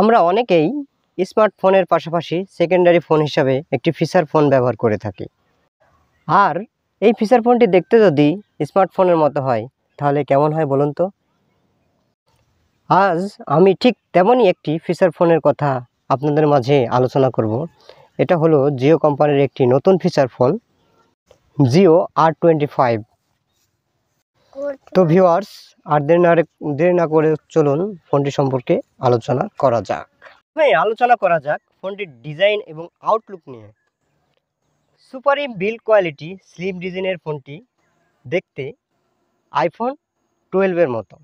আমরা অনেকেই স্মার্টফোনের পাশাপাশি সেকেন্ডারি ফোন হিসাবে একটি ফিচার ফোন ব্যবহার করে থাকি আর এই ফিচার ফোনটি দেখতে যদি স্মার্টফোনের মতো হয় তাহলে কেমন হয় বলুন তো আজ আমি ঠিক তেমনই একটি ফিচার ফোনের কথা আপনাদের মাঝে আলোচনা করব এটা হলো জিও কোম্পানির একটি নতুন feature phone Jio R twenty five তো ভিউয়ার্স আর দেরি না দেরি না করে চলুন ফোনটি সম্পর্কে আলোচনা করা যাক হ্যাঁ আলোচনা করা যাক ফোনটির ডিজাইন এবং আউটলুক নিয়ে সুপারিম বিল কোয়ালিটি স্লিম ডিজাইনের ফোনটি দেখতে আইফোন টুয়েলভের মতো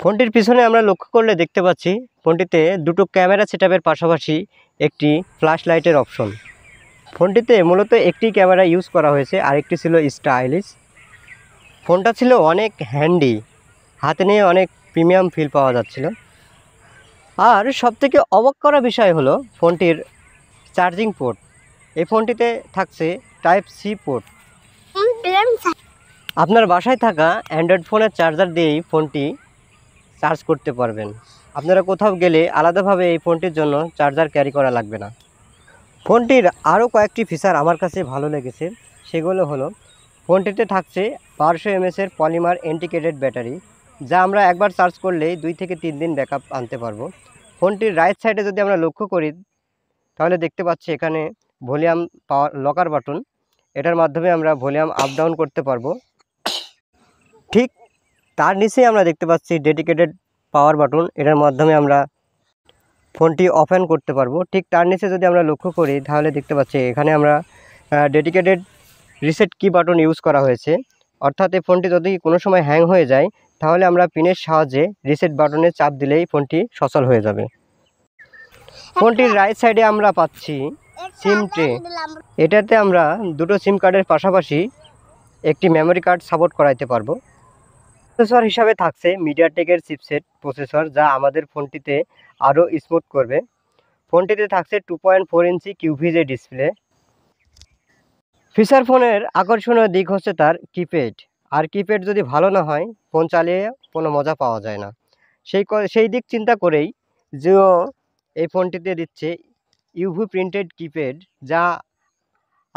ফোনটির পিছনে আমরা লক্ষ্য করলে দেখতে পাচ্ছি ফোনটিতে দুটো ক্যামেরা সেটআপের পাশাপাশি একটি ফ্ল্যাশ লাইটের অপশন ফোনটিতে মূলত একটি ক্যামেরা ইউজ করা হয়েছে আরেকটি ছিল স্টাইলিশ ফোনটা ছিল অনেক হ্যান্ডি হাতে নিয়ে অনেক প্রিমিয়াম ফিল পাওয়া যাচ্ছিল আর সবথেকে অবাক করা বিষয় হলো ফোনটির চার্জিং পোর্ট এই ফোনটিতে থাকছে টাইপ সি পোর্ট আপনার বাসায় থাকা অ্যান্ড্রয়েড ফোনের চার্জার দিয়েই ফোনটি চার্জ করতে পারবেন আপনারা কোথাও গেলে আলাদাভাবে এই ফোনটির জন্য চার্জার ক্যারি করা লাগবে না ফোনটির আরও কয়েকটি ফিচার আমার কাছে ভালো লেগেছে সেগুলো হলো ফোনটিতে থাকছে বারোশো এমএসের পলিমার এন্টিকেটেড ব্যাটারি যা আমরা একবার চার্জ করলেই দুই থেকে তিন দিন ব্যাকআপ আনতে পারবো ফোনটির রাইট সাইডে যদি আমরা লক্ষ্য করি তাহলে দেখতে পাচ্ছি এখানে ভলিউম পাওয়ার লকার বাটন এটার মাধ্যমে আমরা ভলিউম আপ ডাউন করতে পারবো ঠিক তার নিচেই আমরা দেখতে পাচ্ছি ডেডিকেটেড পাওয়ার বাটন এটার মাধ্যমে আমরা ফোনটি অফ করতে পারবো ঠিক তার নিচে যদি আমরা লক্ষ্য করি তাহলে দেখতে পাচ্ছি এখানে আমরা dedicated reset key button use করা হয়েছে অর্থাৎ এই ফোনটি যদি কোনো সময় হ্যাং হয়ে যায় তাহলে আমরা পিনের সাহায্যে রিসেট বাটনে চাপ দিলেই ফোনটি সচল হয়ে যাবে ফোনটির রাইট সাইডে আমরা পাচ্ছি সিম ট্রে এটাতে আমরা দুটো সিম কার্ডের পাশাপাশি একটি মেমোরি কার্ড সাপোর্ট করাইতে পারবো প্রসেসর হিসাবে থাকছে মিডিয়াটেকের চিপসেট প্রসেসর যা আমাদের ফোনটিতে আরও স্মুথ করবে ফোনটিতে থাকছে two point four inch QVGA display feature ফোনের আকর্ষণীয় দিক হচ্ছে তার কিপ্যাড আর কিপ্যাড যদি ভালো না হয় ফোন চালিয়ে কোনো মজা পাওয়া যায় না সেই সেই দিক চিন্তা করেই জিও এই ফোনটিতে দিচ্ছে ইউভি প্রিন্টেড কিপ্যাড যা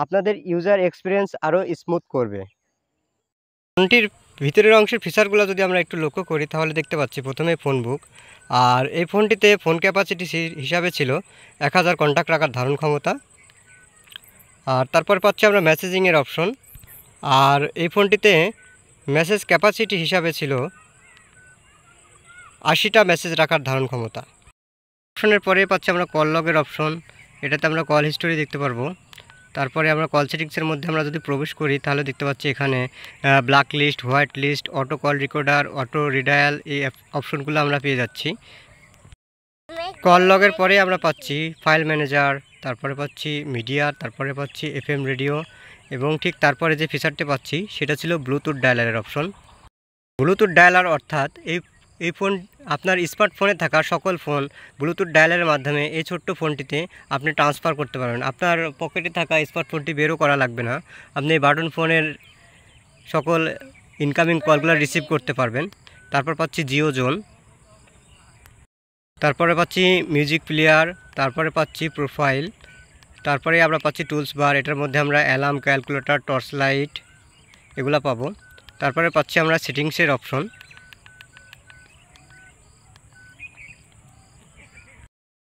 আপনাদের ইউজার এক্সপিরিয়েন্স আরও স্মুথ করবে ফোনটির ভিতরের অংশের ফিচারগুলো যদি আমরা একটু লক্ষ্য করি তাহলে দেখতে পাচ্ছি প্রথমে ফোন বুক আর এই ফোনটিতে ফোন ক্যাপাসিটি হিসাবে ছিল এক হাজার কন্ট্যাক্ট রাখার ধারণ ক্ষমতা আর তারপর পাচ্ছি আমরা মেসেজিংয়ের অপশন আর এই ফোনটিতে মেসেজ ক্যাপাসিটি হিসাবে ছিল আশিটা মেসেজ রাখার ধারণ ক্ষমতা অপশনের পরে পাচ্ছি আমরা কল লগের অপশন এটাতে আমরা কল হিস্টোরি দেখতে পারবো তারপরে আমরা কল সেটিংসের মধ্যে আমরা যদি প্রবেশ করি তাহলে দেখতে পাচ্ছি এখানে black list white list auto call recorder auto redial এই অপশনগুলো আমরা পেয়ে যাচ্ছি কল লগের পরে আমরা পাচ্ছি ফাইল ম্যানেজার তারপরে পাচ্ছি মিডিয়া তারপরে পাচ্ছি এম রেডিও এবং ঠিক তারপরে যে ফিচারটি পাচ্ছি সেটা ছিল ব্লুটুথ ডায়ালারের অপশন ব্লুটুথ ডায়ালার অর্থাৎ এই এই ফোন আপনার স্মার্টফোনে থাকা সকল ফোন ব্লুটুথ ডায়ালের মাধ্যমে এই ছোট্ট ফোনটিতে আপনি ট্রান্সফার করতে পারবেন আপনার পকেটে থাকা স্মার্টফোনটি বেরও করা লাগবে না আপনি বাটন ফোনের সকল ইনকামিং কলগুলো রিসিভ করতে পারবেন তারপর পাচ্ছি জিও জোন তারপরে পাচ্ছি মিউজিক প্লেয়ার তারপরে পাচ্ছি প্রোফাইল তারপরে আমরা পাচ্ছি টুলস বার এটার মধ্যে আমরা অ্যালার্ম ক্যালকুলেটর টর্চ লাইট এগুলো পাবো তারপরে পাচ্ছি আমরা সেটিংসের অপশন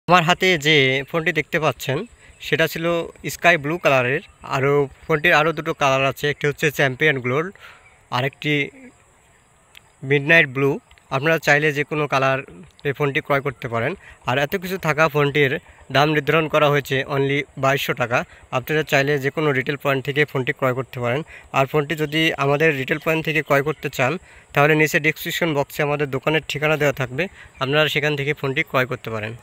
আমার হাতে যে ফোনটি দেখতে পাচ্ছেন সেটা ছিল স্কাই ব্লু কালারের আরও ফোনটির আরও দুটো কালার আছে একটি হচ্ছে চ্যাম্পিয়ন গ্লোর আরেকটি মিডনাইট ব্লু আপনারা চাইলে যে কোনো কালার এই ফোনটি ক্রয় করতে পারেন আর এত কিছু থাকা ফোনটির দাম নির্ধারণ করা হয়েছে অনলি বাইশশো টাকা আপনারা চাইলে যে কোনো রিটেল পয়েন্ট থেকে ফোনটি ক্রয় করতে পারেন আর ফোনটি যদি আমাদের রিটেল পয়েন্ট থেকে ক্রয় করতে চান তাহলে নিচে ডিসক্রিপশন বক্সে আমাদের দোকানের ঠিকানা দেওয়া থাকবে আপনারা সেখান থেকে ফোনটি ক্রয় করতে পারেন